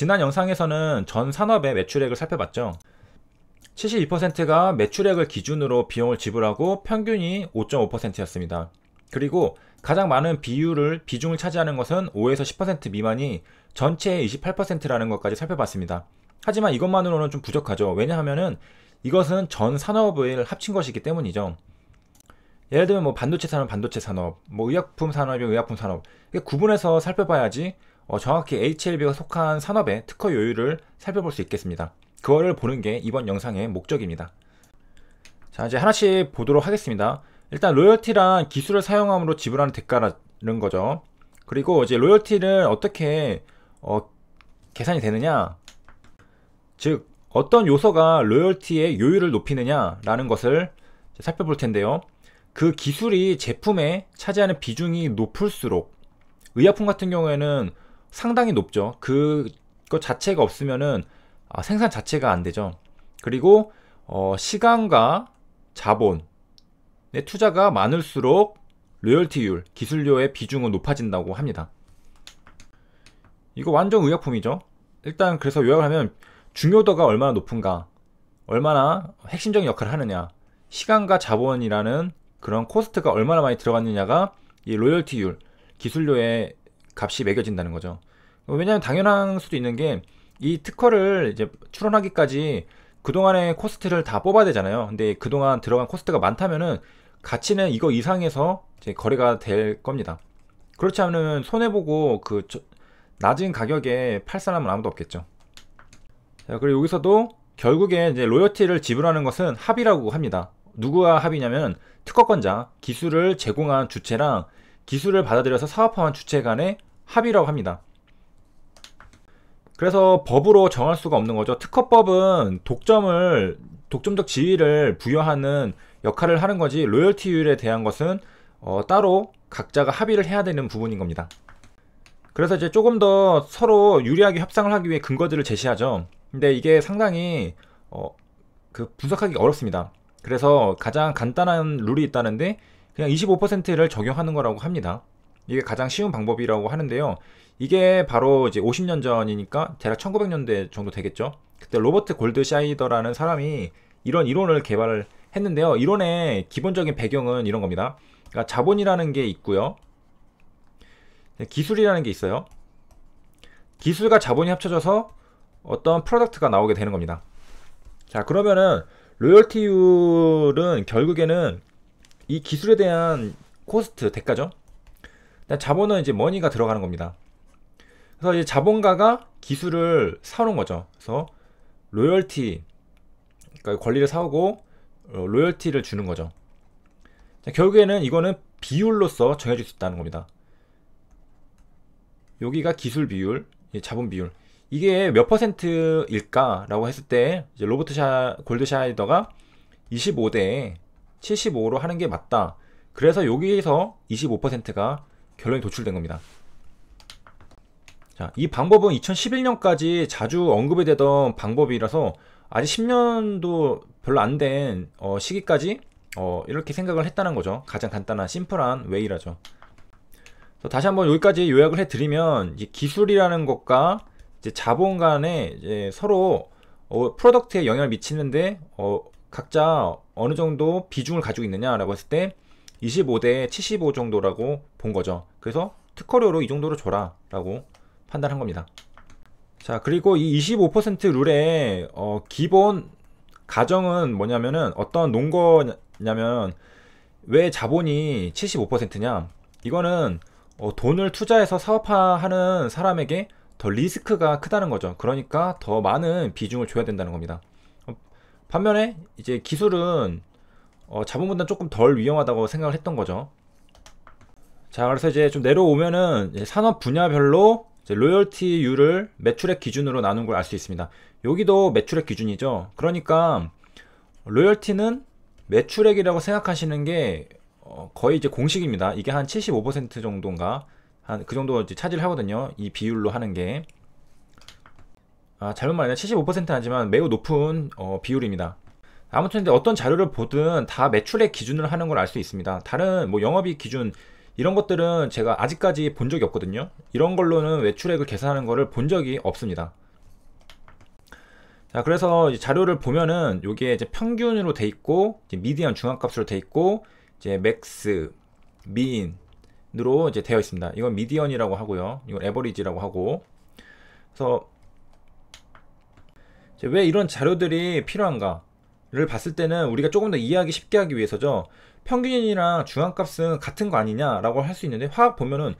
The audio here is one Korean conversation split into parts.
지난 영상에서는 전 산업의 매출액을 살펴봤죠. 72%가 매출액을 기준으로 비용을 지불하고 평균이 5.5%였습니다. 그리고 가장 많은 비율을 비중을 차지하는 것은 5에서 10% 미만이 전체의 28%라는 것까지 살펴봤습니다. 하지만 이것만으로는 좀 부족하죠. 왜냐하면은 이것은 전 산업을 합친 것이기 때문이죠. 예를 들면 뭐 반도체 산업, 반도체 산업, 뭐 의약품 산업이 의약품 산업. 구분해서 살펴봐야지 어, 정확히 HLB가 속한 산업의 특허 요율을 살펴볼 수 있겠습니다. 그거를 보는 게 이번 영상의 목적입니다. 자, 이제 하나씩 보도록 하겠습니다. 일단 로열티란 기술을 사용함으로 지불하는 대가라는 거죠. 그리고 이제 로열티는 어떻게 어, 계산이 되느냐? 즉 어떤 요소가 로열티의 요율을 높이느냐라는 것을 살펴볼 텐데요. 그 기술이 제품에 차지하는 비중이 높을수록 의약품 같은 경우에는 상당히 높죠. 그거 자체가 없으면은 아, 생산 자체가 안 되죠. 그리고 어, 시간과 자본의 투자가 많을수록 로열티율, 기술료의 비중은 높아진다고 합니다. 이거 완전 의약품이죠. 일단 그래서 요약을 하면 중요도가 얼마나 높은가, 얼마나 핵심적인 역할을 하느냐, 시간과 자본이라는 그런 코스트가 얼마나 많이 들어갔느냐가 이 로열티율, 기술료의 값이 매겨진다는 거죠. 왜냐하면 당연한 수도 있는 게 이 특허를 이제 출원하기까지 그동안의 코스트를 다 뽑아야 되잖아요. 근데 그동안 들어간 코스트가 많다면은 가치는 이거 이상에서 이제 거래가 될 겁니다. 그렇지 않으면 손해보고 그 낮은 가격에 팔 사람은 아무도 없겠죠. 자, 그리고 여기서도 결국에 이제 로열티를 지불하는 것은 합의라고 합니다. 누구와 합의냐면 특허권자, 기술을 제공한 주체랑 기술을 받아들여서 사업화한 주체 간의 합의라고 합니다. 그래서 법으로 정할 수가 없는 거죠. 특허법은 독점을 독점적 지위를 부여하는 역할을 하는 거지 로열티율에 대한 것은 어, 따로 각자가 합의를 해야 되는 부분인 겁니다. 그래서 이제 조금 더 서로 유리하게 협상을 하기 위해 근거들을 제시하죠. 근데 이게 상당히 어, 그 분석하기 어렵습니다. 그래서 가장 간단한 룰이 있다는데 그냥 25%를 적용하는 거라고 합니다. 이게 가장 쉬운 방법이라고 하는데요. 이게 바로 이제 50년 전이니까 대략 1900년대 정도 되겠죠. 그때 로버트 골드샤이더라는 사람이 이런 이론을 개발을 했는데요. 이론의 기본적인 배경은 이런 겁니다. 그러니까 자본이라는 게 있고요. 네, 기술이라는 게 있어요. 기술과 자본이 합쳐져서 어떤 프로덕트가 나오게 되는 겁니다. 자, 그러면은 로열티율은 결국에는 이 기술에 대한 코스트 대가죠. 자본은 이제 머니가 들어가는 겁니다. 그래서 이제 자본가가 기술을 사오는 거죠. 그래서 로열티, 그러니까 권리를 사오고 어, 로열티를 주는 거죠. 자, 결국에는 이거는 비율로서 정해질 수 있다는 겁니다. 여기가 기술 비율, 예, 자본 비율. 이게 몇 퍼센트일까라고 했을 때 로버트 샤 골드 샤이더가 25대 75로 하는 게 맞다. 그래서 여기에서 25%가 결론이 도출된 겁니다. 자, 이 방법은 2011년까지 자주 언급이 되던 방법이라서 아직 10년도 별로 안된 어, 시기까지 어, 이렇게 생각을 했다는 거죠. 가장 간단한 심플한 웨이라죠. 다시 한번 여기까지 요약을 해드리면 기술이라는 것과 자본 간에 서로 어, 프로덕트에 영향을 미치는데 어, 각자 어느 정도 비중을 가지고 있느냐라고 했을 때 25 대 75 정도라고 본 거죠. 그래서 특허료로 이 정도로 줘라라고 판단한 겁니다. 자 그리고 이 25% 룰의 어, 기본 가정은 뭐냐면은 어떤 논거냐면 왜 자본이 75%냐 이거는 어, 돈을 투자해서 사업화하는 사람에게 더 리스크가 크다는 거죠. 그러니까 더 많은 비중을 줘야 된다는 겁니다. 반면에 이제 기술은 어, 자본보다 조금 덜 위험하다고 생각을 했던 거죠. 자, 그래서 이제 좀 내려오면은 이제 산업 분야별로 이제 로열티율을 매출액 기준으로 나눈 걸 알 수 있습니다. 여기도 매출액 기준이죠. 그러니까 로열티는 매출액이라고 생각하시는 게 어, 거의 이제 공식입니다. 이게 한 75% 정도인가 한 그 정도 이제 차지를 하거든요. 이 비율로 하는 게. 아, 잘못말아니75% 하지만 매우 높은 어, 비율입니다. 아무튼 어떤 자료를 보든 다 매출액 기준을 하는 걸 알 수 있습니다. 다른 뭐영업이 기준 이런 것들은 제가 아직까지 본 적이 없거든요. 이런 걸로는 매출액을 계산하는 것을 본 적이 없습니다. 자, 그래서 자료를 보면은 이게 이제 평균으로 돼 있고 미디안 중앙값으로 돼 있고 이제 맥스, 민으로 이제 되어 있습니다. 이건 미디언이라고 하고요. 이건 에버리지라고 하고 그래서 왜 이런 자료들이 필요한가를 봤을 때는 우리가 조금 더 이해하기 쉽게 하기 위해서죠. 평균이랑 중앙값은 같은 거 아니냐라고 할 수 있는데 화학 보면은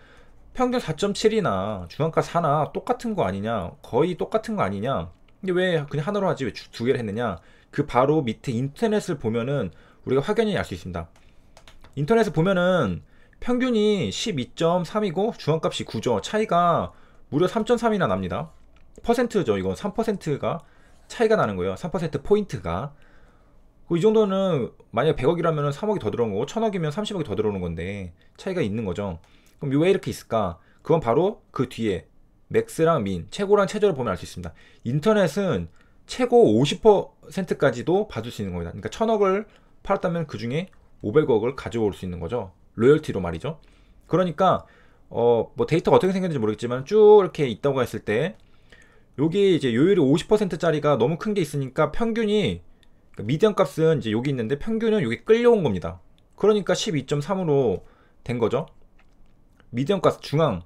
평균 4.7이나 중앙값 4나 똑같은 거 아니냐 거의 똑같은 거 아니냐 근데 왜 그냥 하나로 하지 왜 두 개를 했느냐 그 바로 밑에 인터넷을 보면은 우리가 확연히 알 수 있습니다 인터넷을 보면은 평균이 12.3이고 중앙값이 9죠 차이가 무려 3.3이나 납니다 퍼센트죠 이건 3%가 차이가 나는 거예요. 3%포인트가. 이 정도는 만약에 100억이라면 3억이 더 들어온 거고 1000억이면 30억이 더 들어오는 건데 차이가 있는 거죠. 그럼 왜 이렇게 있을까? 그건 바로 그 뒤에 맥스랑 민, 최고랑 최저를 보면 알 수 있습니다. 인터넷은 최고 50%까지도 받을 수 있는 겁니다. 그러니까 1000억을 팔았다면 그 중에 500억을 가져올 수 있는 거죠. 로열티로 말이죠. 그러니까 어, 뭐 데이터가 어떻게 생겼는지 모르겠지만 쭉 이렇게 있다고 했을 때 여기 이제 요율이 50%짜리가 너무 큰 게 있으니까 평균이 그러니까 미디엄 값은 이제 여기 있는데 평균은 여기 끌려온 겁니다. 그러니까 12.3으로 된 거죠. 미디엄값 중앙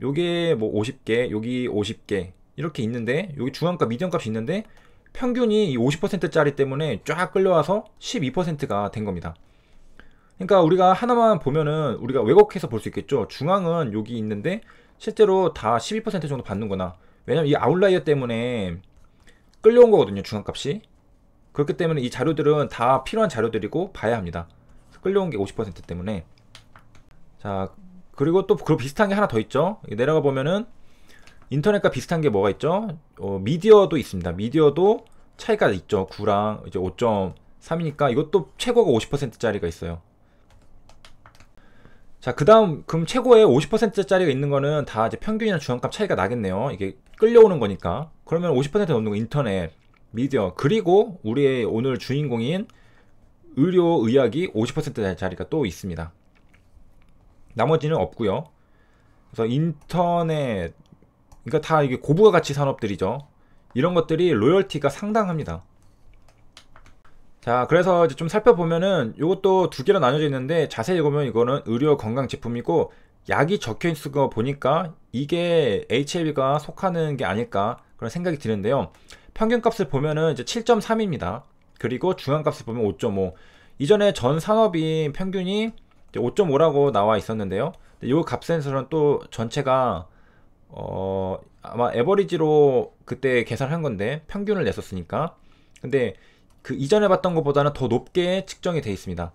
요게 뭐 50개, 여기 50개 이렇게 있는데 여기 중앙값, 미디엄 값이 있는데 평균이 50%짜리 때문에 쫙 끌려와서 12%가 된 겁니다. 그러니까 우리가 하나만 보면은 우리가 왜곡해서 볼 수 있겠죠. 중앙은 여기 있는데 실제로 다 12% 정도 받는구나. 왜냐면 이 아웃라이어 때문에 끌려온 거거든요 중앙값이 그렇기 때문에 이 자료들은 다 필요한 자료들이고 봐야 합니다 끌려온 게 50% 때문에 자 그리고 또그 비슷한 게 하나 더 있죠 내려가 보면은 인터넷과 비슷한 게 뭐가 있죠 어, 미디어도 있습니다 미디어도 차이가 있죠 9랑 이제 5.3이니까 이것도 최고가 50%짜리가 있어요 자, 그 다음, 금 최고의 50%짜리가 있는 거는 다 이제 평균이나 중앙값 차이가 나겠네요. 이게 끌려오는 거니까. 그러면 50% 넘는 거 인터넷, 미디어, 그리고 우리의 오늘 주인공인 의료, 의학이 50%짜리가 또 있습니다. 나머지는 없고요 그래서 인터넷, 그러니까 다 이게 고부가 가치 산업들이죠. 이런 것들이 로열티가 상당합니다. 자, 그래서 이제 좀 살펴보면은 이것도 두 개로 나눠져 있는데 자세히 보면 이거는 의료 건강 제품이고 약이 적혀 있을 거 보니까 이게 HIV가 속하는 게 아닐까 그런 생각이 드는데요. 평균 값을 보면은 이제 7.3입니다. 그리고 중앙 값을 보면 5.5. 이전에 전 산업인 평균이 5.5라고 나와 있었는데요. 이값센서는또 전체가 어 아마 에버리지로 그때 계산한 건데 평균을 냈었으니까. 근데 그 이전에 봤던 것보다는 더 높게 측정이 돼 있습니다.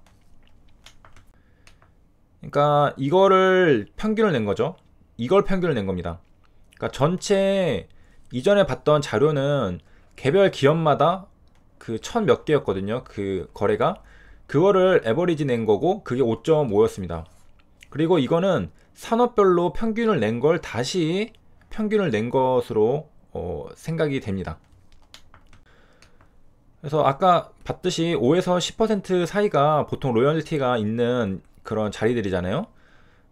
그러니까 이거를 평균을 낸 거죠. 이걸 평균을 낸 겁니다. 그러니까 전체 이전에 봤던 자료는 개별 기업마다 그 천 몇 개였거든요. 그 거래가 그거를 에버리지 낸 거고 그게 5.5였습니다. 그리고 이거는 산업별로 평균을 낸 걸 다시 평균을 낸 것으로 어, 생각이 됩니다. 그래서 아까 봤듯이 5에서 10% 사이가 보통 로열티가 있는 그런 자리들이잖아요.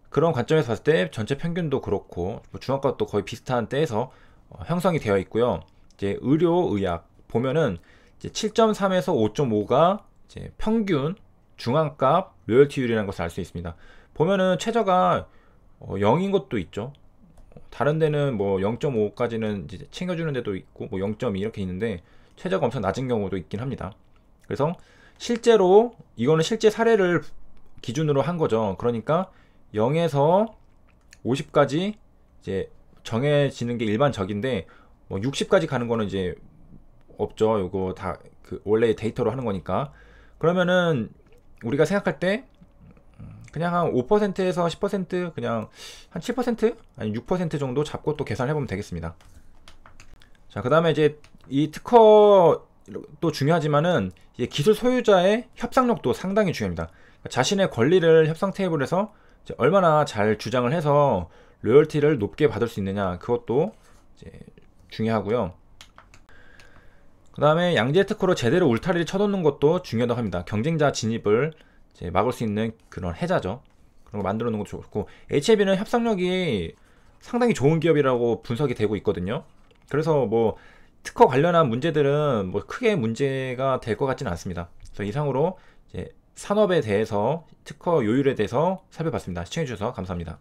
그런 관점에서 봤을 때 전체 평균도 그렇고 뭐 중앙값도 거의 비슷한 때에서 어, 형성이 되어 있고요. 이제 의료 의학 보면은 7.3에서 5.5가 이제 평균 중앙값 로열티율이라는 것을 알 수 있습니다. 보면은 최저가 0인 어, 것도 있죠. 다른 데는 뭐 0.5까지는 챙겨주는 데도 있고 뭐 0.2 이렇게 있는데 최저가 엄청 낮은 경우도 있긴 합니다. 그래서 실제로 이거는 실제 사례를 기준으로 한 거죠. 그러니까 0에서 50까지 이제 정해지는 게 일반적인데 뭐 60까지 가는 거는 이제 없죠. 요거 다 그 원래 데이터로 하는 거니까. 그러면은 우리가 생각할 때 그냥 한 5%에서 10% 그냥 한7% 아니 6% 정도 잡고 또 계산해 보면 되겠습니다. 자, 그 다음에 이제 이 특허도 중요하지만은 이제 기술 소유자의 협상력도 상당히 중요합니다. 그러니까 자신의 권리를 협상 테이블에서 얼마나 잘 주장을 해서 로열티를 높게 받을 수 있느냐 그것도 이제 중요하고요. 그 다음에 양재 특허로 제대로 울타리를 쳐놓는 것도 중요하다고 합니다. 경쟁자 진입을 막을 수 있는 그런 해자죠. 그런 걸 만들어 놓은 것도 좋고 HIB는 협상력이 상당히 좋은 기업이라고 분석이 되고 있거든요. 그래서 뭐 특허 관련한 문제들은 뭐 크게 문제가 될 것 같지는 않습니다. 그래서 이상으로 이제 산업에 대해서 특허 요율에 대해서 살펴봤습니다. 시청해주셔서 감사합니다.